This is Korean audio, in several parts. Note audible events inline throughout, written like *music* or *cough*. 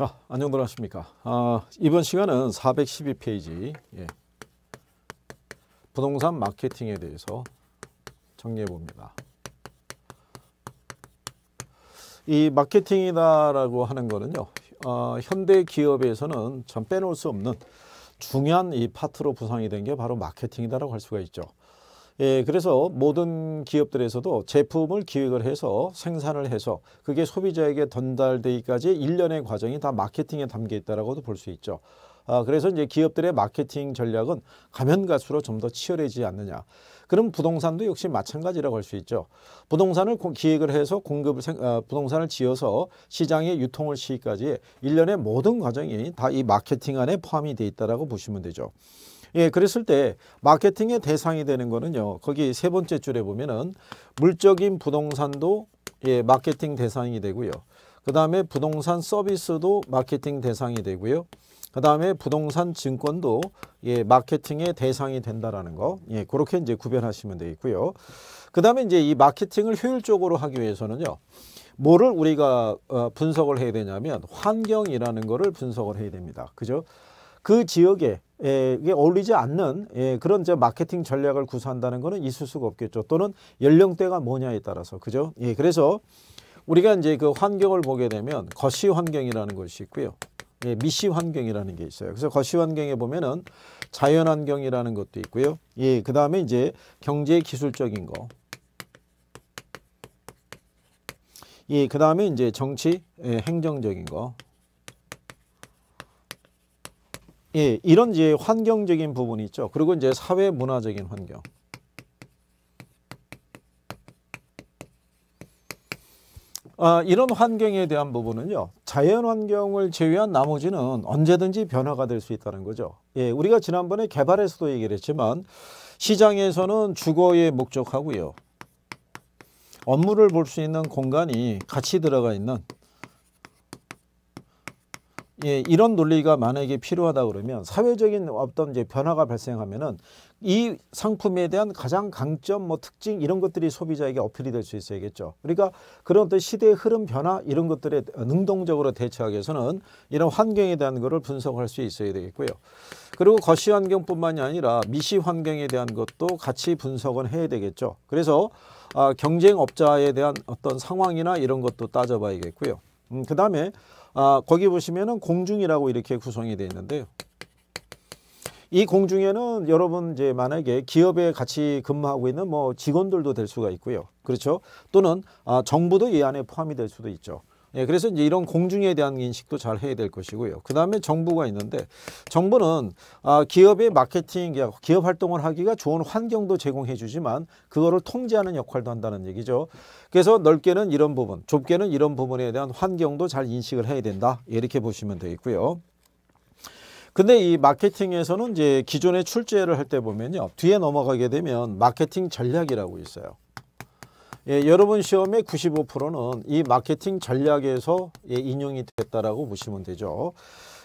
자, 안녕들 하십니까. 아, 이번 시간은 412페이지 예. 부동산 마케팅에 대해서 정리해 봅니다. 이마케팅이라고 하는 거는요. 어, 현대 기업에서는 참 빼놓을 수 없는 중요한 이 파트로 구성이 된 게 바로 마케팅이라고할 수가 있죠. 예, 그래서 모든 기업들에서도 제품을 기획을 해서 생산을 해서 그게 소비자에게 전달되기까지 일련의 과정이 다 마케팅에 담겨 있다라고도 볼 수 있죠. 아, 그래서 이제 기업들의 마케팅 전략은 가면 갈수록 좀 더 치열해지지 않느냐. 그럼 부동산도 역시 마찬가지라고 할 수 있죠. 부동산을 기획을 해서 공급을 생, 아, 부동산을 지어서 시장에 유통을 시기까지 일련의 모든 과정이 다 이 마케팅 안에 포함이 돼 있다라고 보시면 되죠. 예, 그랬을 때 마케팅의 대상이 되는 거는요. 거기 세 번째 줄에 보면은 물적인 부동산도 예, 마케팅 대상이 되고요. 그 다음에 부동산 서비스도 마케팅 대상이 되고요. 그 다음에 부동산 증권도 예, 마케팅의 대상이 된다라는 거. 예, 그렇게 이제 구별하시면 되겠고요. 그 다음에 이제 이 마케팅을 효율적으로 하기 위해서는요. 뭐를 우리가 어, 분석을 해야 되냐면 환경이라는 거를 분석을 해야 됩니다. 그죠? 그 지역에 에, 이게 어울리지 않는 에, 그런 이 마케팅 전략을 구사한다는 것은 있을 수가 없겠죠. 또는 연령대가 뭐냐에 따라서 그죠? 예, 그래서 우리가 이제 그 환경을 보게 되면 거시 환경이라는 것이 있고요. 예, 미시 환경이라는 게 있어요. 그래서 거시 환경에 보면은 자연 환경이라는 것도 있고요. 예, 그다음에 이제 경제 기술적인 거. 예, 그다음에 이제 정치 예, 행정적인 거. 예, 이런 이제 환경적인 부분이 있죠. 그리고 이제 사회 문화적인 환경. 아, 이런 환경에 대한 부분은요. 자연 환경을 제외한 나머지는 언제든지 변화가 될 수 있다는 거죠. 예, 우리가 지난번에 개발에서도 얘기를 했지만 시장에서는 주거의 목적하고요. 업무를 볼 수 있는 공간이 같이 들어가 있는 예, 이런 논리가 만약에 필요하다 그러면 사회적인 어떤 이제 변화가 발생하면은 이 상품에 대한 가장 강점 뭐 특징 이런 것들이 소비자에게 어필이 될 수 있어야겠죠. 그러니까 그런 어떤 시대의 흐름 변화 이런 것들에 능동적으로 대처하기 위해서는 이런 환경에 대한 거를 분석할 수 있어야 되겠고요. 그리고 거시 환경뿐만이 아니라 미시 환경에 대한 것도 같이 분석은 해야 되겠죠. 그래서 아, 경쟁업자에 대한 어떤 상황이나 이런 것도 따져봐야겠고요. 음, 그 다음에 아, 거기 보시면은 공중이라고 이렇게 구성이 되어 있는데요. 이 공중에는 여러분 이제 만약에 기업에 같이 근무하고 있는 뭐 직원들도 될 수가 있고요. 그렇죠? 또는 아, 정부도 이 안에 포함이 될 수도 있죠. 예, 그래서 이제 이런 공중에 대한 인식도 잘 해야 될 것이고요. 그 다음에 정부가 있는데 정부는 아, 기업의 마케팅, 기업 활동을 하기가 좋은 환경도 제공해 주지만 그거를 통제하는 역할도 한다는 얘기죠. 그래서 넓게는 이런 부분, 좁게는 이런 부분에 대한 환경도 잘 인식을 해야 된다. 이렇게 보시면 되겠고요. 근데 이 마케팅에서는 이제 기존의 출제를 할 때 보면요. 뒤에 넘어가게 되면 마케팅 전략이라고 있어요. 예, 여러분 시험의 95%는 이 마케팅 전략에서 예, 인용이 됐다라고 보시면 되죠.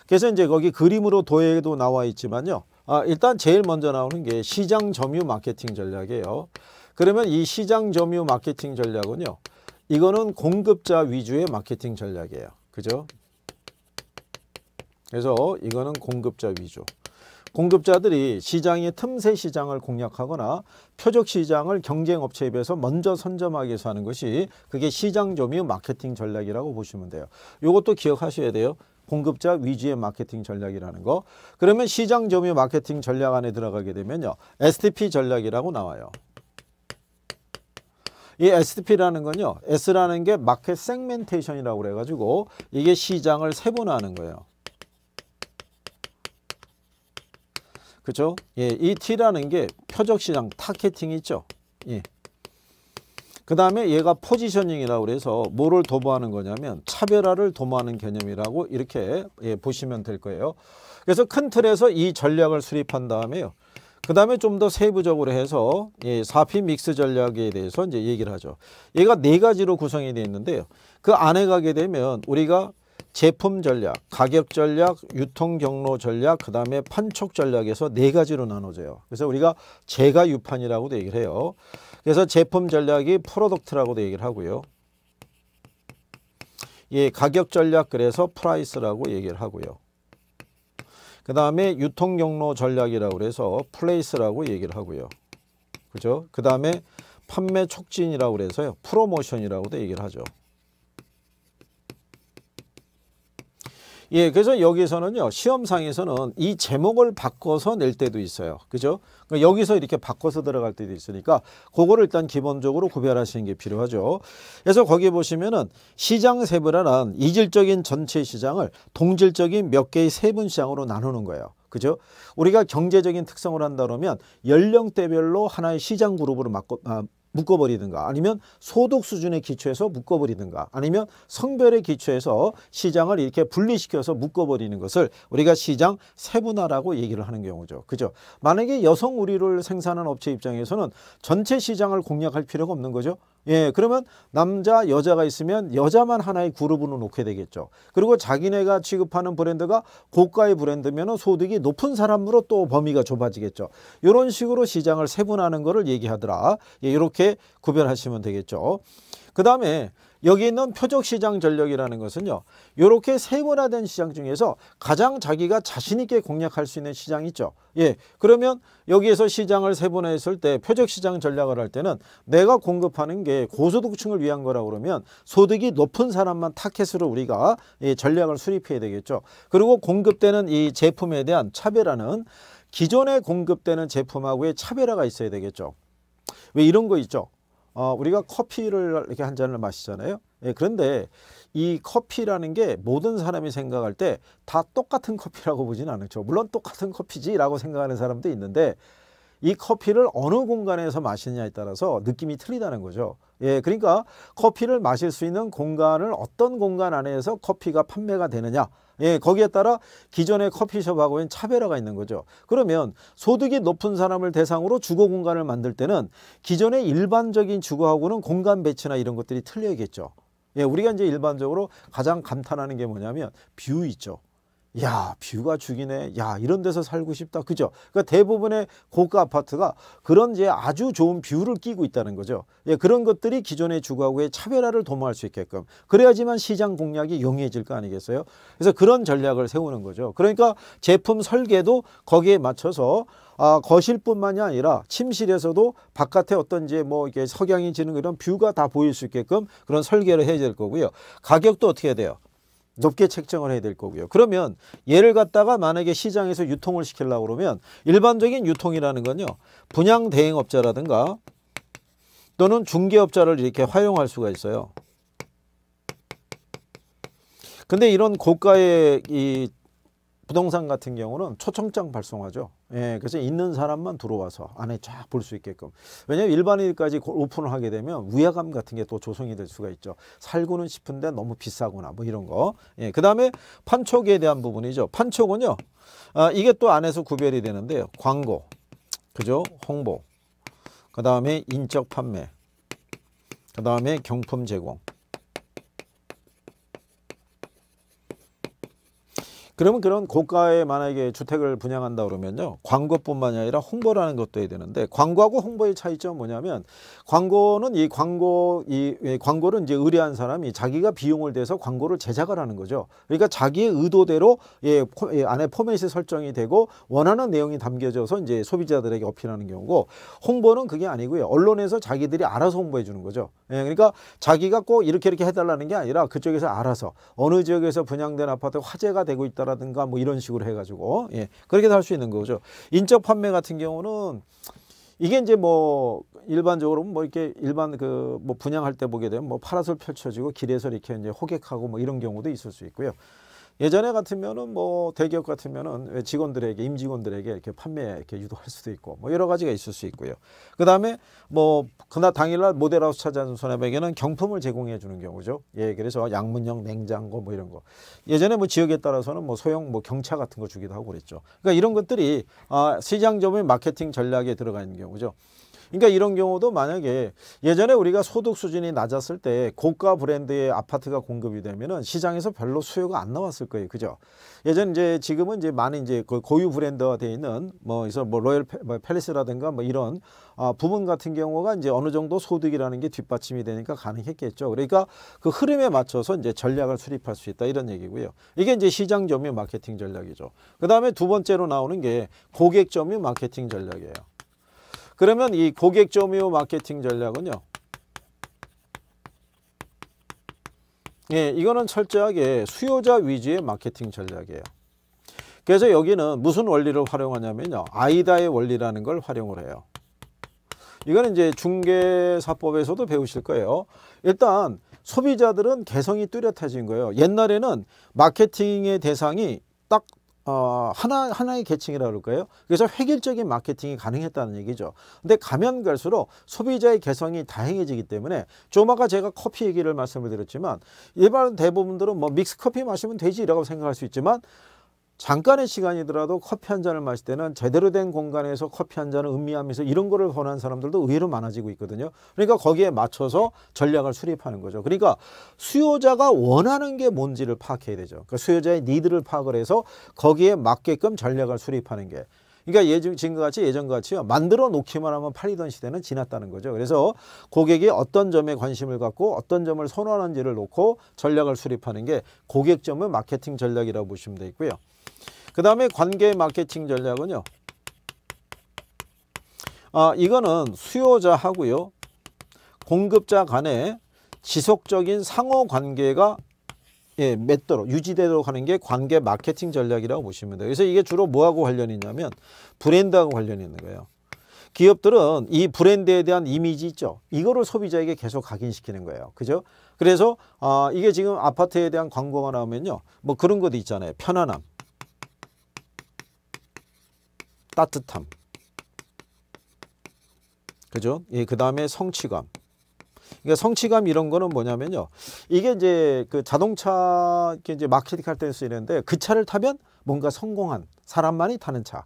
그래서 이제 거기 그림으로 도예도 나와 있지만요. 아, 일단 제일 먼저 나오는 게 시장 점유 마케팅 전략이에요. 그러면 이 시장 점유 마케팅 전략은요. 이거는 공급자 위주의 마케팅 전략이에요. 그죠? 그래서 이거는 공급자 위주. 공급자들이 시장의 틈새 시장을 공략하거나 표적 시장을 경쟁업체에 비해서 먼저 선점하기 위해서 하는 것이 그게 시장 점유 마케팅 전략이라고 보시면 돼요. 이것도 기억하셔야 돼요. 공급자 위주의 마케팅 전략이라는 거. 그러면 시장 점유 마케팅 전략 안에 들어가게 되면요. STP 전략이라고 나와요. 이 STP라는 건요. S라는 게 마켓 세멘테이션이라고 그래가지고 이게 시장을 세분화하는 거예요. 그죠? 예, 이 T라는 게 표적시장 타겟팅 있죠? 예. 그 다음에 얘가 포지셔닝이라고 그래서 뭐를 도모하는 거냐면 차별화를 도모하는 개념이라고 이렇게 예, 보시면 될 거예요. 그래서 큰 틀에서 이 전략을 수립한 다음에요. 그 다음에 좀 더 세부적으로 해서 예, 4P 믹스 전략에 대해서 이제 얘기를 하죠. 얘가 네 가지로 구성이 되어 있는데요. 그 안에 가게 되면 우리가 제품 전략, 가격 전략, 유통 경로 전략, 그 다음에 판촉 전략에서 네 가지로 나눠져요. 그래서 우리가 제가 유판이라고도 얘기를 해요. 그래서 제품 전략이 프로덕트라고도 얘기를 하고요. 예, 가격 전략 그래서 프라이스라고 얘기를 하고요. 그 다음에 유통 경로 전략이라고 해서 플레이스라고 얘기를 하고요. 그죠? 그 다음에 판매 촉진이라고 해서 프로모션이라고도 얘기를 하죠. 예, 그래서 여기서는요 시험상에서는 이 제목을 바꿔서 낼 때도 있어요. 그죠? 그러니까 여기서 이렇게 바꿔서 들어갈 때도 있으니까 그거를 일단 기본적으로 구별하시는 게 필요하죠. 그래서 거기 보시면은 시장 세분화는 이질적인 전체 시장을 동질적인 몇 개의 세분 시장으로 나누는 거예요. 그죠? 우리가 경제적인 특성을 한다 그러면 연령대별로 하나의 시장 그룹으로 막고 아, 묶어버리든가 아니면 소득 수준의 기초에서 묶어버리든가 아니면 성별의 기초에서 시장을 이렇게 분리시켜서 묶어버리는 것을 우리가 시장 세분화라고 얘기를 하는 경우죠. 그죠? 만약에 여성 우리를 생산한 업체 입장에서는 전체 시장을 공략할 필요가 없는 거죠. 예, 그러면 남자, 여자가 있으면 여자만 하나의 그룹으로 놓게 되겠죠. 그리고 자기네가 취급하는 브랜드가 고가의 브랜드면 소득이 높은 사람으로 또 범위가 좁아지겠죠. 이런 식으로 시장을 세분하는 것을 얘기하더라. 예, 이렇게 이렇게 구별하시면 되겠죠. 그 다음에 여기 있는 표적시장 전략이라는 것은요. 이렇게 세분화된 시장 중에서 가장 자기가 자신 있게 공략할 수 있는 시장이 있죠. 예, 그러면 여기에서 시장을 세분화했을 때 표적시장 전략을 할 때는 내가 공급하는 게 고소득층을 위한 거라고 그러면 소득이 높은 사람만 타켓으로 우리가 예, 전략을 수립해야 되겠죠. 그리고 공급되는 이 제품에 대한 차별화는 기존에 공급되는 제품하고의 차별화가 있어야 되겠죠. 왜 이런 거 있죠? 어, 우리가 커피를 이렇게 한 잔을 마시잖아요. 예, 그런데 이 커피라는 게 모든 사람이 생각할 때 다 똑같은 커피라고 보지는 않죠. 물론 똑같은 커피지라고 생각하는 사람도 있는데 이 커피를 어느 공간에서 마시느냐에 따라서 느낌이 틀리다는 거죠. 예, 그러니까 커피를 마실 수 있는 공간을 어떤 공간 안에서 커피가 판매가 되느냐 예, 거기에 따라 기존의 커피숍하고는 차별화가 있는 거죠. 그러면 소득이 높은 사람을 대상으로 주거 공간을 만들 때는 기존의 일반적인 주거하고는 공간 배치나 이런 것들이 틀려야겠죠. 예, 우리가 이제 일반적으로 가장 감탄하는 게 뭐냐면 뷰 있죠. 야 뷰가 죽이네 야 이런 데서 살고 싶다 그죠 그러니까 대부분의 고가 아파트가 그런 이제 아주 좋은 뷰를 끼고 있다는 거죠 예, 그런 것들이 기존의 주거구의 차별화를 도모할 수 있게끔 그래야지만 시장 공략이 용이해질 거 아니겠어요 그래서 그런 전략을 세우는 거죠 그러니까 제품 설계도 거기에 맞춰서 아, 거실뿐만이 아니라 침실에서도 바깥에 어떤 이제 뭐 이게 석양이 지는 이런 뷰가 다 보일 수 있게끔 그런 설계를 해야 될 거고요 가격도 어떻게 해야 돼요 높게 책정을 해야 될 거고요. 그러면 얘를 갖다가 만약에 시장에서 유통을 시키려고 그러면 일반적인 유통이라는 건요. 분양 대행업자라든가 또는 중개업자를 이렇게 활용할 수가 있어요. 근데 이런 고가의 이 부동산 같은 경우는 초청장 발송하죠. 예, 그래서 있는 사람만 들어와서 안에 쫙 볼 수 있게끔. 왜냐하면 일반인까지 오픈을 하게 되면 위화감 같은 게 또 조성이 될 수가 있죠. 살고는 싶은데 너무 비싸거나 뭐 이런 거. 예, 그 다음에 판촉에 대한 부분이죠. 판촉은요. 아, 이게 또 안에서 구별이 되는데요. 광고, 그죠? 홍보, 그 다음에 인적 판매, 그 다음에 경품 제공, 그러면 그런 고가의 만약에 주택을 분양한다 그러면요. 광고뿐만 이 아니라 홍보라는 것도 해야 되는데 광고하고 홍보의 차이점은 뭐냐면 광고는 이 광고 이광고는 이제 의뢰한 사람이 자기가 비용을 대서 광고를 제작을 하는 거죠. 그러니까 자기의 의도대로 예, 포, 예 안에 포맷이 설정이 되고 원하는 내용이 담겨져서 이제 소비자들에게 어필하는 경우고 홍보는 그게 아니고요. 언론에서 자기들이 알아서 홍보해 주는 거죠. 예, 그러니까 자기가 꼭 이렇게 이렇게 해달라는 게 아니라 그쪽에서 알아서 어느 지역에서 분양된 아파트 화제가 되고 있다 있다라든가 뭐 이런 식으로 해가지고 예, 그렇게도 할 수 있는 거죠. 인적 판매 같은 경우는 이게 이제 뭐 일반적으로 뭐 이렇게 일반 그 뭐 분양할 때 보게 되면 뭐 파라솔 펼쳐지고 길에서 이렇게 이제 호객하고 뭐 이런 경우도 있을 수 있고요. 예전에 같으면은 뭐 대기업 같으면은 직원들에게 임직원들에게 이렇게 판매 이렇게 유도할 수도 있고 뭐 여러 가지가 있을 수 있고요. 그 다음에 뭐 그날 당일날 모델하우스 찾아준 손해배에는 경품을 제공해 주는 경우죠. 예, 그래서 양문형 냉장고 뭐 이런 거. 예전에 뭐 지역에 따라서는 뭐 소형 뭐 경차 같은 거 주기도 하고 그랬죠. 그러니까 이런 것들이 아, 시장 점의 마케팅 전략에 들어가 있는 경우죠. 그러니까 이런 경우도 만약에 예전에 우리가 소득 수준이 낮았을 때 고가 브랜드의 아파트가 공급이 되면은 시장에서 별로 수요가 안 나왔을 거예요. 그죠? 예전 이제 지금은 이제 많은 이제 그 고유 브랜드가 돼 있는 뭐그서뭐 뭐 로열 뭐 팰리스라든가 뭐 이런 아, 부분 같은 경우가 이제 어느 정도 소득이라는 게 뒷받침이 되니까 가능했겠죠. 그러니까 그 흐름에 맞춰서 이제 전략을 수립할 수 있다 이런 얘기고요. 이게 이제 시장 점유 마케팅 전략이죠. 그 다음에 두 번째로 나오는 게 고객 점유 마케팅 전략이에요. 그러면 이 고객 점유 마케팅 전략은요. 예, 이거는 철저하게 수요자 위주의 마케팅 전략이에요. 그래서 여기는 무슨 원리를 활용하냐면요. 아이다의 원리라는 걸 활용을 해요. 이거는 이제 중개사법에서도 배우실 거예요. 일단 소비자들은 개성이 뚜렷해진 거예요. 옛날에는 마케팅의 대상이 딱 어, 하나, 하나의 계층이라 그럴까요? 그래서 획일적인 마케팅이 가능했다는 얘기죠. 근데 가면 갈수록 소비자의 개성이 다양해지기 때문에 좀 아까 제가 커피 얘기를 말씀을 드렸지만 일반 대부분들은 뭐 믹스 커피 마시면 되지 라고 생각할 수 있지만 잠깐의 시간이더라도 커피 한 잔을 마실 때는 제대로 된 공간에서 커피 한 잔을 음미하면서 이런 거를 권한 사람들도 의외로 많아지고 있거든요. 그러니까 거기에 맞춰서 전략을 수립하는 거죠. 그러니까 수요자가 원하는 게 뭔지를 파악해야 되죠. 그러니까 수요자의 니드를 파악을 해서 거기에 맞게끔 전략을 수립하는 게 그러니까 예전, 지금같이 예전같이 만들어 놓기만 하면 팔리던 시대는 지났다는 거죠. 그래서 고객이 어떤 점에 관심을 갖고 어떤 점을 선호하는지를 놓고 전략을 수립하는 게 고객점의 마케팅 전략이라고 보시면 되겠고요. 그 다음에 관계 마케팅 전략은요. 아, 이거는 수요자하고요. 공급자 간의 지속적인 상호 관계가 예, 맺도록 유지되도록 하는 게 관계 마케팅 전략이라고 보시면 돼요. 그래서 이게 주로 뭐하고 관련이 있냐면 브랜드하고 관련이 있는 거예요. 기업들은 이 브랜드에 대한 이미지 있죠. 이거를 소비자에게 계속 각인시키는 거예요. 그죠? 그래서 아, 이게 지금 아파트에 대한 광고가 나오면요. 뭐 그런 것도 있잖아요. 편안함. 따뜻함. 그죠? 예, 그 다음에 성취감. 그러니까 성취감 이런 거는 뭐냐면요. 이게 이제 그 자동차 이제 마케팅 할때 쓰이는데 그 차를 타면 뭔가 성공한 사람만이 타는 차.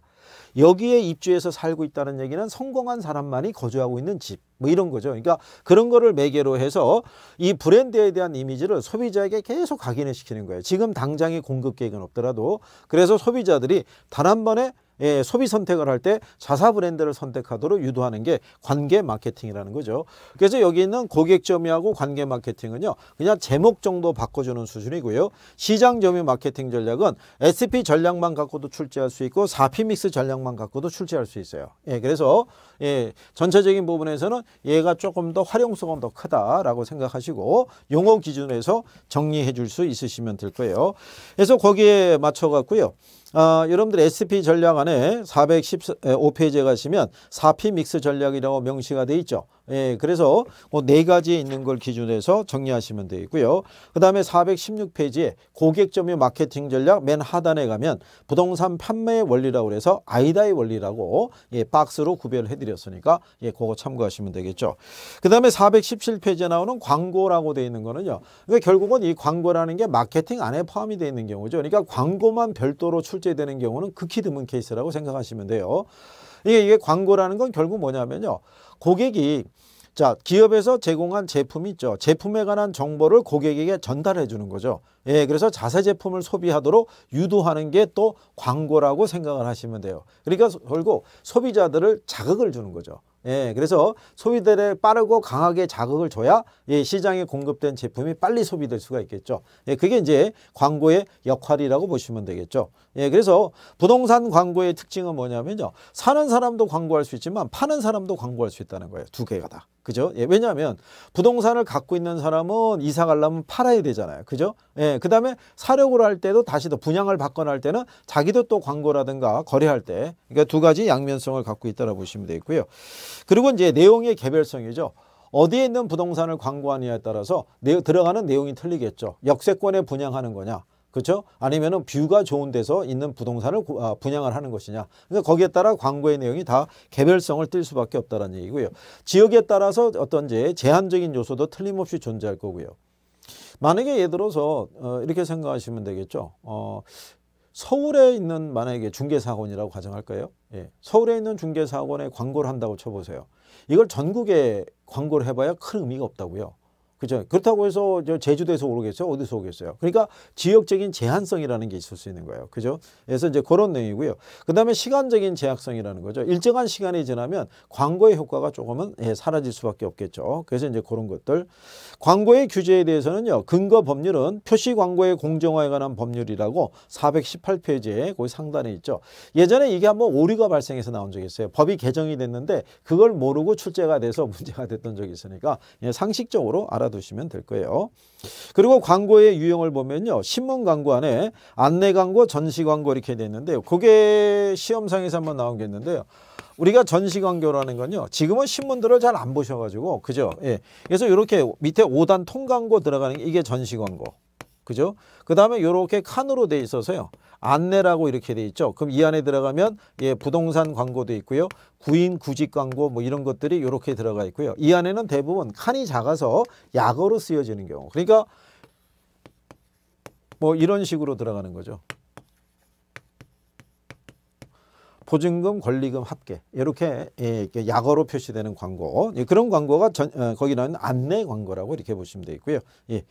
여기에 입주해서 살고 있다는 얘기는 성공한 사람만이 거주하고 있는 집. 뭐 이런 거죠. 그러니까 그런 거를 매개로 해서 이 브랜드에 대한 이미지를 소비자에게 계속 각인을 시키는 거예요. 지금 당장의 공급 계획은 없더라도 그래서 소비자들이 단 한 번에 예, 소비 선택을 할 때 자사 브랜드를 선택하도록 유도하는 게 관계 마케팅이라는 거죠. 그래서 여기 있는 고객 점유하고 관계 마케팅은요. 그냥 제목 정도 바꿔주는 수준이고요. 시장 점유 마케팅 전략은 SP 전략만 갖고도 출제할 수 있고 4P 믹스 전략만 갖고도 출제할 수 있어요. 예, 그래서 예, 전체적인 부분에서는 얘가 조금 더 활용성은 더 크다라고 생각하시고 용어 기준에서 정리해 줄 수 있으시면 될 거예요. 그래서 거기에 맞춰 갖고요. 아, 여러분들 SP 전략 안에 415페이지에 가시면 4P 믹스 전략이라고 명시가 돼 있죠. 예, 그래서 뭐 네 가지에 있는 걸 기준해서 정리하시면 되겠고요. 그 다음에 416페이지에 고객 점유 마케팅 전략 맨 하단에 가면 부동산 판매의 원리라고 해서 아이다의 원리라고 예, 박스로 구별해 드렸으니까 예, 그거 참고하시면 되겠죠. 그 다음에 417페이지에 나오는 광고라고 되어 있는 거는요. 그러니까 결국은 이 광고라는 게 마케팅 안에 포함이 되어 있는 경우죠. 그러니까 광고만 별도로 출 출제되는 경우는 극히 드문 케이스라고 생각하시면 돼요. 이게, 이게 광고라는 건 결국 뭐냐면요. 고객이 자 기업에서 제공한 제품이 있죠. 제품에 관한 정보를 고객에게 전달해 주는 거죠. 예, 그래서 자세 제품을 소비하도록 유도하는 게 또 광고라고 생각을 하시면 돼요. 그러니까 결국 소비자들을 자극을 주는 거죠. 예, 그래서 소비들에 빠르고 강하게 자극을 줘야 예, 시장에 공급된 제품이 빨리 소비될 수가 있겠죠. 예, 그게 이제 광고의 역할이라고 보시면 되겠죠. 예, 그래서 부동산 광고의 특징은 뭐냐면요. 사는 사람도 광고할 수 있지만 파는 사람도 광고할 수 있다는 거예요. 두 개가 다. 그죠? 예, 왜냐하면 부동산을 갖고 있는 사람은 이사 가려면 팔아야 되잖아요. 그죠? 예, 그 다음에 사려고 할 때도 다시 또 분양을 받거나 할 때는 자기도 또 광고라든가 거래할 때 그러니까 두 가지 양면성을 갖고 있다고 보시면 되겠고요. 그리고 이제 내용의 개별성이죠. 어디에 있는 부동산을 광고하느냐에 따라서 내, 들어가는 내용이 틀리겠죠. 역세권에 분양하는 거냐 그렇죠? 아니면은 뷰가 좋은 데서 있는 부동산을 아, 분양을 하는 것이냐. 그러니까 거기에 따라 광고의 내용이 다 개별성을 띨 수밖에 없다는 얘기고요. 지역에 따라서 어떤 제 제한적인 요소도 틀림없이 존재할 거고요. 만약에 예를 들어서 어, 이렇게 생각하시면 되겠죠. 어, 서울에 있는 만약에 중개사학원이라고 가정할까요? 예. 서울에 있는 중개사학원에 광고를 한다고 쳐보세요. 이걸 전국에 광고를 해봐야 큰 의미가 없다고요. 그죠? 그렇다고 해서 저 제주도에서 오르겠어요? 어디서 오겠어요? 그러니까 지역적인 제한성이라는 게 있을 수 있는 거예요. 그죠? 그래서 이제 그런 내용이고요. 그 다음에 시간적인 제약성이라는 거죠. 일정한 시간이 지나면 광고의 효과가 조금은 예, 사라질 수밖에 없겠죠. 그래서 이제 그런 것들. 광고의 규제에 대해서는요. 근거 법률은 표시 광고의 공정화에 관한 법률이라고 418페이지에 거기 상단에 있죠. 예전에 이게 한번 오류가 발생해서 나온 적이 있어요. 법이 개정이 됐는데 그걸 모르고 출제가 돼서 *laughs* 문제가 됐던 적이 있으니까 예, 상식적으로 알아 알아두시면 될 거예요. 그리고 광고의 유형을 보면요. 신문 광고 안에 안내 광고, 전시 광고 이렇게 돼 있는데요. 그게 시험상에서 한번 나온 게 있는데요. 우리가 전시 광고라는 건요. 지금은 신문들을 잘 안 보셔가지고 그죠. 예. 그래서 이렇게 밑에 5단 통광고 들어가는 게 이게 전시 광고. 그죠? 그 다음에 이렇게 칸으로 돼 있어서요. 안내라고 이렇게 돼 있죠. 그럼 이 안에 들어가면 예, 부동산 광고도 있고요. 구인 구직 광고 뭐 이런 것들이 이렇게 들어가 있고요. 이 안에는 대부분 칸이 작아서 약어로 쓰여지는 경우. 그러니까 뭐 이런 식으로 들어가는 거죠. 보증금, 권리금 합계 예, 이렇게 약어로 표시되는 광고 예, 그런 광고가 전, 어, 거기는 안내 광고라고 이렇게 보시면 되겠고요. 예.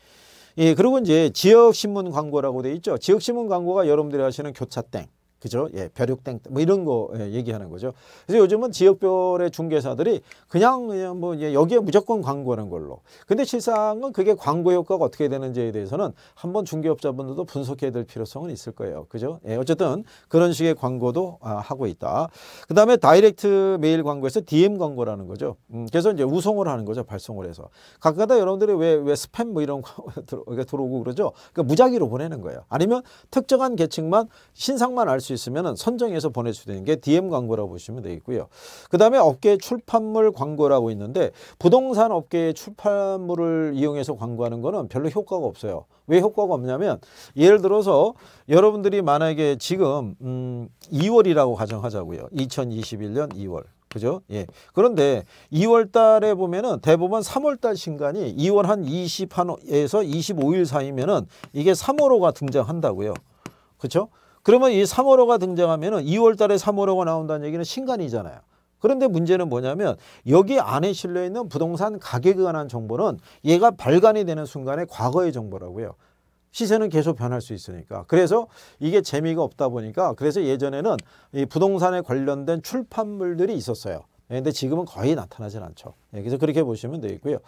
예, 그리고 이제 지역 신문 광고라고 돼 있죠. 지역 신문 광고가 여러분들이 하시는 교차땡. 그죠? 예, 벼룩땡 뭐 이런 거 예, 얘기하는 거죠. 그래서 요즘은 지역별의 중개사들이 그냥 그냥 뭐 예, 여기에 무조건 광고하는 걸로. 근데 실상은 그게 광고 효과가 어떻게 되는지에 대해서는 한번 중개업자분들도 분석해야 될 필요성은 있을 거예요. 그죠? 예, 어쨌든 그런 식의 광고도 아, 하고 있다. 그다음에 다이렉트 메일 광고에서 DM 광고라는 거죠. 음, 그래서 이제 우송을 하는 거죠. 발송을 해서. 가끔가다 여러분들이 왜 왜 스팸 뭐 이런 거 *laughs* 들어오고 그러죠. 그러니까 무작위로 보내는 거예요. 아니면 특정한 계층만 신상만 알수 수 있으면 선정해서 보내주는 게 DM 광고라고 보시면 되겠고요. 그 다음에 업계 출판물 광고라고 있는데 부동산 업계의 출판물을 이용해서 광고하는 거는 별로 효과가 없어요. 왜 효과가 없냐면 예를 들어서 여러분들이 만약에 지금 음 2월이라고 가정하자고요. 2021년 2월. 그죠? 예. 그런데 2월 달에 보면은 대부분 3월 달 신간이 2월 한 20에서 25일 사이면은 이게 3월호가 등장한다고요. 그렇죠? 그러면 이 3월호가 등장하면 2월 달에 3월호가 나온다는 얘기는 신간이잖아요. 그런데 문제는 뭐냐면 여기 안에 실려 있는 부동산 가격에 관한 정보는 얘가 발간이 되는 순간에 과거의 정보라고요. 시세는 계속 변할 수 있으니까 그래서 이게 재미가 없다 보니까 그래서 예전에는 이 부동산에 관련된 출판물들이 있었어요. 예, 근데 지금은 거의 나타나진 않죠. 예, 그래서 그렇게 보시면 되겠고요.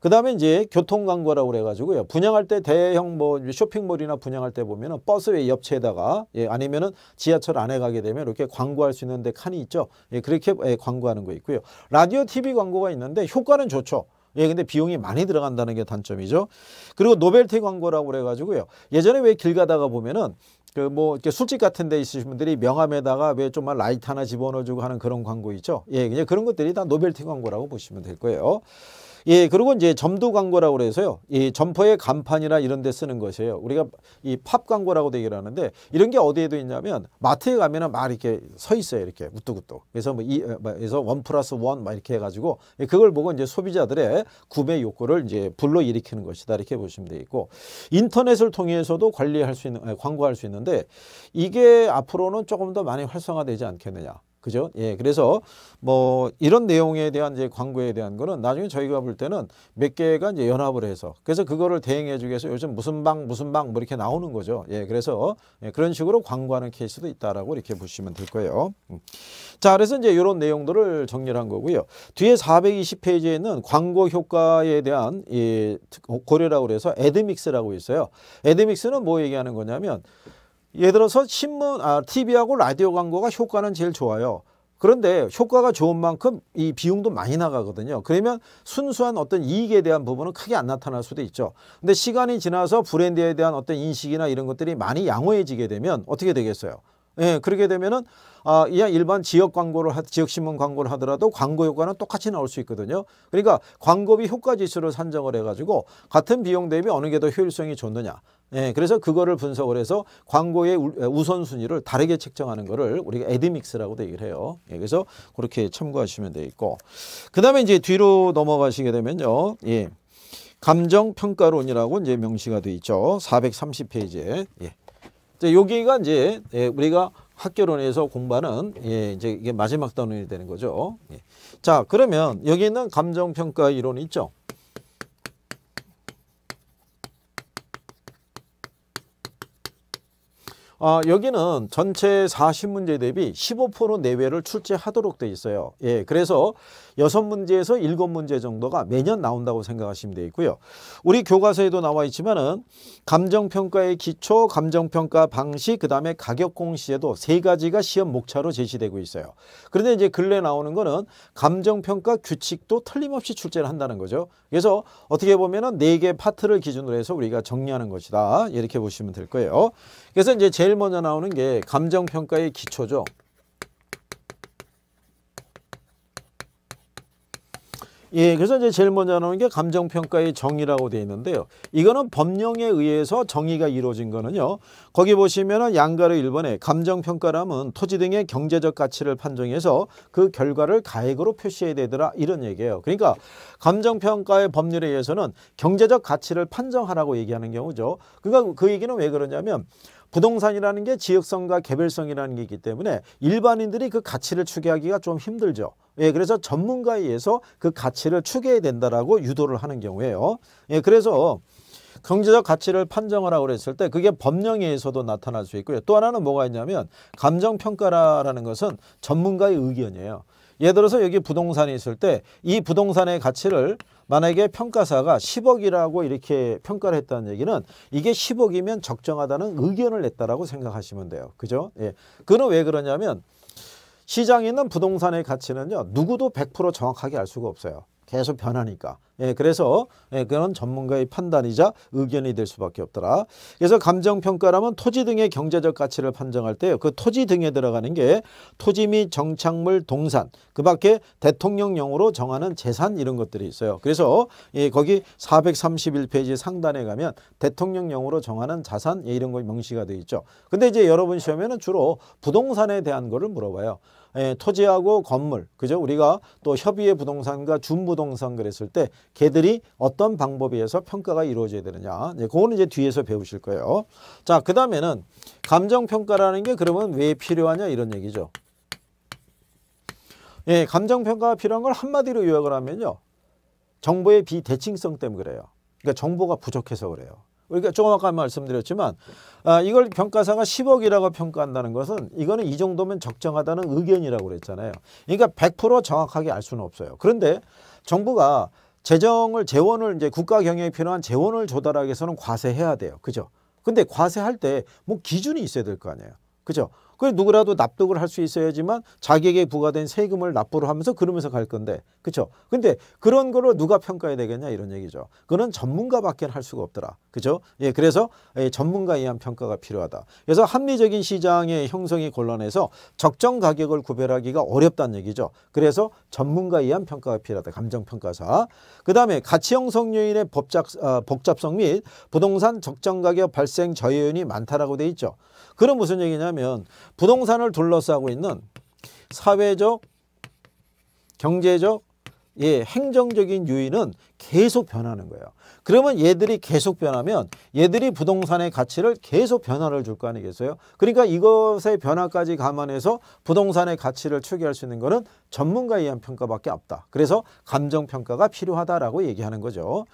그 다음에 이제 교통광고라고 그래가지고요. 분양할 때 대형 뭐 쇼핑몰이나 분양할 때 보면은 버스의 옆체에다가 예, 아니면은 지하철 안에 가게 되면 이렇게 광고할 수 있는 데 칸이 있죠. 예, 그렇게 예, 광고하는 거 있고요. 라디오 TV 광고가 있는데 효과는 좋죠. 예, 근데 비용이 많이 들어간다는 게 단점이죠. 그리고 노벨티 광고라고 그래가지고요. 예전에 왜 길 가다가 보면은 그 뭐 이렇게 술집 같은 데 있으신 분들이 명함에다가 왜 좀만 라이트 하나 집어넣어주고 하는 그런 광고 있죠. 예, 그냥 그런 것들이 다 노벨티 광고라고 보시면 될 거예요. 예, 그리고 이제 점도 광고라고 그래서요. 이 점퍼의 간판이나 이런 데 쓰는 것이에요. 우리가 이 팝 광고라고 얘기를 하는데 이런 게 어디에도 있냐면 마트에 가면은 막 이렇게 서 있어요. 이렇게 우뚝우뚝. 그래서 뭐 이, 어, 뭐 그래서 원 플러스 원 막 이렇게 해가지고 예, 그걸 보고 이제 소비자들의 구매 욕구를 이제 불러 일으키는 것이다. 이렇게 보시면 되겠고 인터넷을 통해서도 관리할 수 있는, 아, 광고할 수 있는데 이게 앞으로는 조금 더 많이 활성화되지 않겠느냐. 그죠? 예. 그래서 뭐 이런 내용에 대한 이제 광고에 대한 거는 나중에 저희가 볼 때는 몇 개가 이제 연합을 해서 그래서 그거를 대행해 주기 위해서 요즘 무슨 방 무슨 방 뭐 이렇게 나오는 거죠. 예. 그래서 예, 그런 식으로 광고하는 케이스도 있다라고 이렇게 보시면 될 거예요. 음. 자, 그래서 이제 이런 내용들을 정리한 를 거고요. 뒤에 420페이지에 는 광고 효과에 대한 이 고려라고 그래서 에드믹스라고 있어요. 에드믹스는 뭐 얘기하는 거냐면 예를 들어서 신문, 아, TV하고 라디오 광고가 효과는 제일 좋아요. 그런데 효과가 좋은 만큼 이 비용도 많이 나가거든요. 그러면 순수한 어떤 이익에 대한 부분은 크게 안 나타날 수도 있죠. 근데 시간이 지나서 브랜드에 대한 어떤 인식이나 이런 것들이 많이 양호해지게 되면 어떻게 되겠어요? 예, 그렇게 되면은 아, 그냥 일반 지역 광고를 지역 신문 광고를 하더라도 광고 효과는 똑같이 나올 수 있거든요. 그러니까 광고비 효과 지수를 산정을 해가지고 같은 비용 대비 어느 게 더 효율성이 좋느냐. 예, 그래서 그거를 분석을 해서 광고의 우선순위를 다르게 책정하는 거를 우리가 에디믹스라고도 얘기를 해요. 예, 그래서 그렇게 참고하시면 되겠고. 그 다음에 이제 뒤로 넘어가시게 되면요. 예. 감정평가론이라고 이제 명시가 돼 있죠. 430페이지에. 예. 이제 여기가 이제 예, 우리가 학교론에서 공부하는 예, 이제 이게 마지막 단원이 되는 거죠. 예. 자, 그러면 여기 있는 감정평가 이론이 있죠. 어, 여기는 전체 40문제 대비 15% 내외를 출제하도록 되어 있어요. 예, 그래서 6문제에서 7문제 정도가 매년 나온다고 생각하시면 되어있고요 우리 교과서에도 나와 있지만은 감정평가의 기초, 감정평가 방식, 그 다음에 가격공시에도 세 가지가 시험 목차로 제시되고 있어요. 그런데 이제 근래 나오는 거는 감정평가 규칙도 틀림없이 출제를 한다는 거죠. 그래서 어떻게 보면은 네개 파트를 기준으로 해서 우리가 정리하는 것이다. 이렇게 보시면 될 거예요. 그래서 이제 제일 먼저 나오는 게 감정평가의 기초죠. 예, 그래서 이제 제일 먼저 나오는 게 감정평가의 정의라고 되어 있는데요. 이거는 법령에 의해서 정의가 이루어진 거는요. 거기 보시면 양가로 1번에 감정평가라면 토지 등의 경제적 가치를 판정해서 그 결과를 가액으로 표시해야 되더라 이런 얘기예요. 그러니까 감정평가의 법률에 의해서는 경제적 가치를 판정하라고 얘기하는 경우죠. 그러니까 그 얘기는 왜 그러냐면 부동산이라는 게 지역성과 개별성이라는 게 있기 때문에 일반인들이 그 가치를 추계하기가 좀 힘들죠. 예, 그래서 전문가에 의해서 그 가치를 추계해야 된다라고 유도를 하는 경우에요. 예, 그래서 경제적 가치를 판정하라고 그랬을 때 그게 법령에서도 나타날 수 있고요. 또 하나는 뭐가 있냐면 감정평가라는 것은 전문가의 의견이에요. 예를 들어서 여기 부동산이 있을 때 이 부동산의 가치를 만약에 평가사가 10억이라고 이렇게 평가를 했다는 얘기는 이게 10억이면 적정하다는 의견을 냈다라고 생각하시면 돼요. 그죠? 예. 그는 왜 그러냐면 시장에 있는 부동산의 가치는요. 누구도 100% 정확하게 알 수가 없어요. 계속 변하니까. 예, 그래서 예, 그런 전문가의 판단이자 의견이 될 수밖에 없더라. 그래서 감정평가라면 토지 등의 경제적 가치를 판정할 때그 토지 등에 들어가는 게 토지 및 정착물 동산 그 밖에 대통령령으로 정하는 재산 이런 것들이 있어요. 그래서 예, 거기 431페이지 상단에 가면 대통령령으로 정하는 자산 예, 이런 거 명시가 돼 있죠. 근데 이제 여러분 시험에는 주로 부동산에 대한 거를 물어봐요. 예, 토지하고 건물, 그죠? 우리가 또 협의의 부동산과 준부동산 그랬을 때개들이 어떤 방법에 의해서 평가가 이루어져야 되느냐. 네, 그거는 이제 뒤에서 배우실 거예요. 자, 그 다음에는 감정평가라는 게 그러면 왜 필요하냐 이런 얘기죠. 예, 감정평가가 필요한 걸 한마디로 요약을 하면요. 정보의 비대칭성 때문에 그래요. 그러니까 정보가 부족해서 그래요. 우리가 그러니까 조금 아까 말씀드렸지만 아, 이걸 평가사가 10억이라고 평가한다는 것은 이거는 이 정도면 적정하다는 의견이라고 그랬잖아요. 그러니까 100% 정확하게 알 수는 없어요. 그런데 정부가 재정을 재원을 이제 국가 경영에 필요한 재원을 조달하기 위해서는 과세해야 돼요. 그죠? 근데 과세할 때 뭐 기준이 있어야 될 거 아니에요. 그죠? 그래 누구라도 납득을 할 수 있어야지만 자기에게 부과된 세금을 납부를 하면서 그러면서 갈 건데 그렇죠 근데 그런 거를 누가 평가해야 되겠냐 이런 얘기죠 그거는 전문가밖에 할 수가 없더라 그죠 예 그래서 예, 전문가에 의한 평가가 필요하다 그래서 합리적인 시장의 형성이 곤란해서 적정 가격을 구별하기가 어렵다는 얘기죠 그래서 전문가에 의한 평가가 필요하다 감정평가사 그 다음에 가치 형성 요인의 법작, 아, 복잡성 및 부동산 적정 가격 발생 저해 요인이 많다라고 돼 있죠 그럼 무슨 얘기냐면 부동산을 둘러싸고 있는 사회적, 경제적, 예, 행정적인 요인은 계속 변하는 거예요. 그러면 얘들이 계속 변하면 얘들이 부동산의 가치를 계속 변화를 줄 거 아니겠어요? 그러니까 이것의 변화까지 감안해서 부동산의 가치를 추계할 수 있는 것은 전문가에 의한 평가밖에 없다. 그래서 감정평가가 필요하다라고 얘기하는 거죠.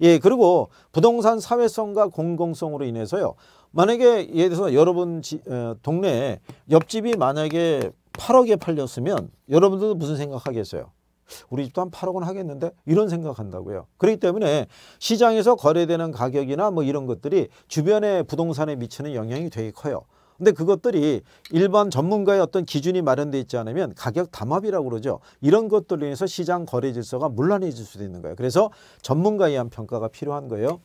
예, 그리고 부동산 사회성과 공공성으로 인해서요. 만약에 예를 들어서 여러분 지, 에, 어, 동네에 옆집이 만약에 8억에 팔렸으면 여러분들도 무슨 생각하겠어요? 우리 집도 한 8억 원 하겠는데 이런 생각한다고요. 그렇기 때문에 시장에서 거래되는 가격이나 뭐 이런 것들이 주변의 부동산에 미치는 영향이 되게 커요. 근데 그것들이 일반 전문가의 어떤 기준이 마련되어 있지 않으면 가격 담합이라고 그러죠. 이런 것들로 인해서 시장 거래 질서가 문란해질 수도 있는 거예요. 그래서 전문가에 의한 평가가 필요한 거예요.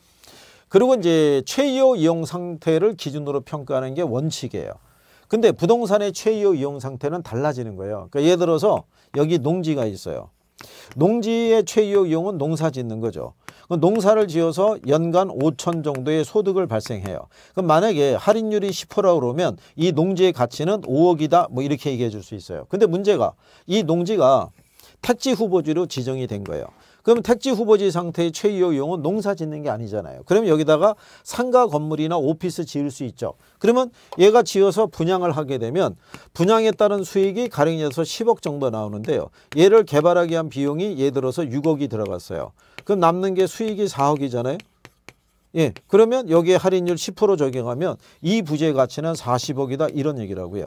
그리고 이제 최요 이용 상태를 기준으로 평가하는 게 원칙이에요. 근데 부동산의 최유호 이용 상태는 달라지는 거예요. 그러니까 예를 들어서 여기 농지가 있어요. 농지의 최이 이용은 농사 짓는 거죠. 농사를 지어서 연간 5천 정도의 소득을 발생해요. 그럼 만약에 할인율이 10%라고 그러면 이 농지의 가치는 5억이다 뭐 이렇게 얘기해 줄 수 있어요. 근데 문제가 이 농지가 택지 후보지로 지정이 된 거예요. 그럼 택지 후보지 상태의 최이호 이용은 농사 짓는 게 아니잖아요. 그럼 여기다가 상가 건물이나 오피스 지을 수 있죠. 그러면 얘가 지어서 분양을 하게 되면 분양에 따른 수익이 가령 예서 10억 정도 나오는데요. 얘를 개발하기 위한 비용이 예 들어서 6억이 들어갔어요. 그럼 남는 게 수익이 4억이잖아요. 예, 그러면 여기에 할인율 10% 적용하면 이부지 가치는 40억이다 이런 얘기라고요.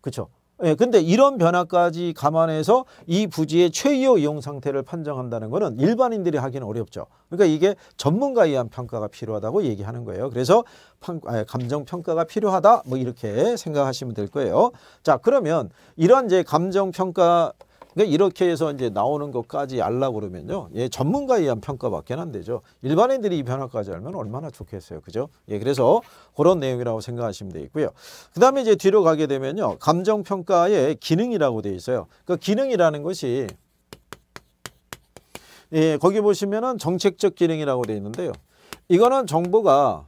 그렇죠? 예, 근데 이런 변화까지 감안해서 이 부지의 최이호 이용 상태를 판정한다는 것은 일반인들이 하기는 어렵죠. 그러니까 이게 전문가에 의한 평가가 필요하다고 얘기하는 거예요. 그래서 판, 아니, 감정 평가가 필요하다 뭐 이렇게 생각하시면 될 거예요. 자, 그러면 이런 이제 감정 평가 그러니까 이렇게 해서 이제 나오는 것까지 알라 그러면요. 예, 전문가에 의한 평가밖에 안 되죠. 일반인들이 이 변화까지 알면 얼마나 좋겠어요. 그죠? 예, 그래서 그런 내용이라고 생각하시면 되겠고요. 그다음에 이제 뒤로 가게 되면요. 감정 평가의 기능이라고 되어 있어요. 그 기능이라는 것이 예, 거기 보시면은 정책적 기능이라고 되어 있는데요. 이거는 정부가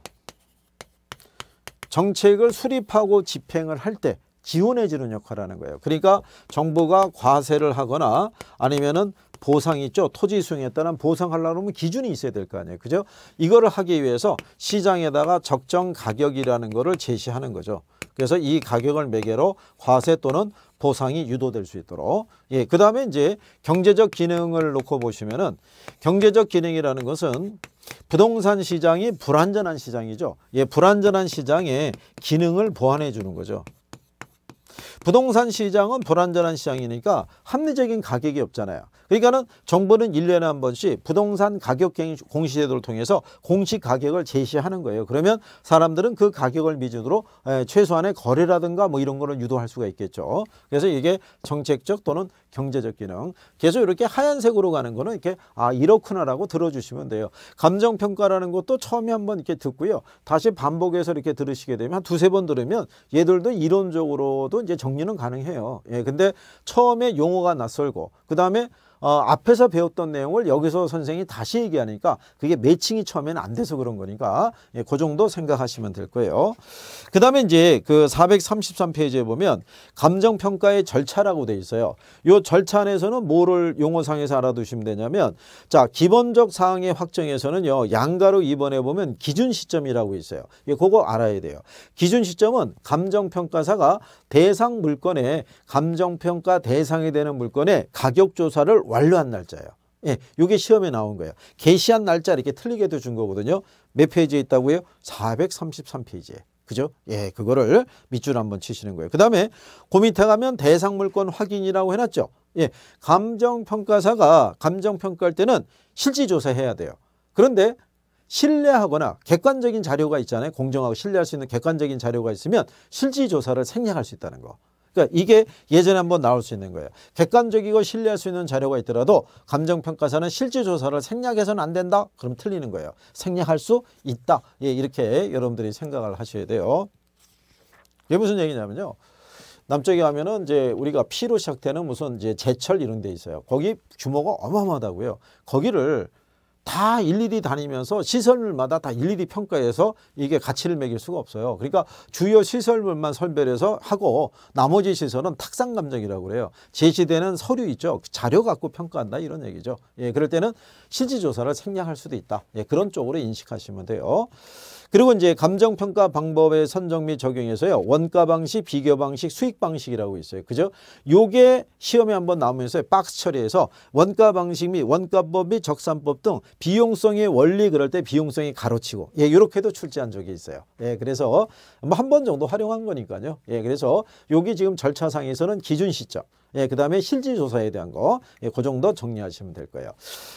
정책을 수립하고 집행을 할때 지원해 주는 역할하는 을 거예요. 그러니까 정부가 과세를 하거나 아니면은 보상 있죠. 토지 수용에 따른 보상하려면 기준이 있어야 될 거 아니에요. 그죠? 이거를 하기 위해서 시장에다가 적정 가격이라는 거를 제시하는 거죠. 그래서 이 가격을 매개로 과세 또는 보상이 유도될 수 있도록 예, 그 다음에 이제 경제적 기능을 놓고 보시면은 경제적 기능이라는 것은 부동산 시장이 불안전한 시장이죠. 예, 불안전한 시장의 기능을 보완해 주는 거죠. 부동산 시장은 불안전한 시장이니까 합리적인 가격이 없잖아요. 그러니까는 정부는 1년에한 번씩 부동산 가격 공시제도를 통해서 공시 가격을 제시하는 거예요. 그러면 사람들은 그 가격을 미준으로 예, 최소한의 거래라든가 뭐 이런 거를 유도할 수가 있겠죠. 그래서 이게 정책적 또는 경제적 기능. 계속 이렇게 하얀색으로 가는 거는 이렇게 아 이렇구나라고 들어주시면 돼요. 감정평가라는 것도 처음에 한 번 이렇게 듣고요. 다시 반복해서 이렇게 들으시게 되면 한 두세 번 들으면 얘들도 이론적으로도 이제 정 공유는 가능해요. 예, 근데 처음에 용어가 낯설고 그 다음에 어, 앞에서 배웠던 내용을 여기서 선생이 다시 얘기하니까 그게 매칭이 처음에는 안 돼서 그런 거니까 예, 그 정도 생각하시면 될 거예요. 그 다음에 이제 그 433페이지에 보면 감정평가의 절차라고 돼 있어요. 요 절차 안에서는 뭐를 용어상에서 알아두시면 되냐면 자 기본적 사항의 확정에서는요 양가로 입번해 보면 기준 시점이라고 있어요. 예, 그거 알아야 돼요. 기준 시점은 감정평가사가 대상 물건에 감정평가 대상이 되는 물건에 가격조사를 완료한 날짜예요. 예, 요게 시험에 나온 거예요. 개시한 날짜 이렇게 틀리게 도준 거거든요. 몇 페이지에 있다고요? 433페이지에. 그죠? 예, 그거를 밑줄 한번 치시는 거예요. 그 다음에 고그 밑에 가면 대상 물건 확인이라고 해놨죠. 예, 감정평가사가 감정평가할 때는 실지조사해야 돼요. 그런데 신뢰하거나 객관적인 자료가 있잖아요. 공정하고 신뢰할 수 있는 객관적인 자료가 있으면 실지조사를 생략할 수 있다는 거. 그러니까 이게 예전에 한번 나올 수 있는 거예요. 객관적이고 신뢰할 수 있는 자료가 있더라도 감정평가사는 실질조사를 생략해서는 안 된다? 그럼 틀리는 거예요. 생략할 수 있다. 예, 이렇게 여러분들이 생각을 하셔야 돼요. 이게 무슨 얘기냐면요. 남쪽에 가면은 이제 우리가 피로 시작되는 무슨 이제 제철 이런 데 있어요. 거기 규모가 어마어마하다고요. 거기를 다 일일이 다니면서 시설물마다 다 일일이 평가해서 이게 가치를 매길 수가 없어요. 그러니까 주요 시설물만 선별해서 하고 나머지 시설은 탁상 감정이라고 그래요. 제시되는 서류 있죠. 자료 갖고 평가한다 이런 얘기죠. 예, 그럴 때는 실지 조사를 생략할 수도 있다. 예, 그런 쪽으로 인식하시면 돼요. 그리고 이제 감정평가 방법의 선정 및 적용에서요. 원가 방식, 비교 방식, 수익 방식이라고 있어요. 그죠? 요게 시험에 한번 나오면서 박스 처리해서 원가 방식 및 원가법 및 적산법 등 비용성의 원리 그럴 때 비용성이 가로치고 예, 요렇게도 출제한 적이 있어요. 예, 그래서 뭐 한 번 정도 활용한 거니까요. 예, 그래서 요기 지금 절차상에서는 기준 시점 예, 그다음에 실질 조사에 대한 거. 예, 그 정도 정리하시면 될 거예요.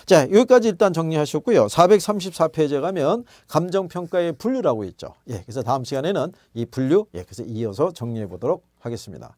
자, 여기까지 일단 정리하셨고요. 434페이지에 가면 감정 평가의 분류라고 있죠. 예, 그래서 다음 시간에는 이 분류 예, 그래서 이어서 정리해 보도록 하겠습니다.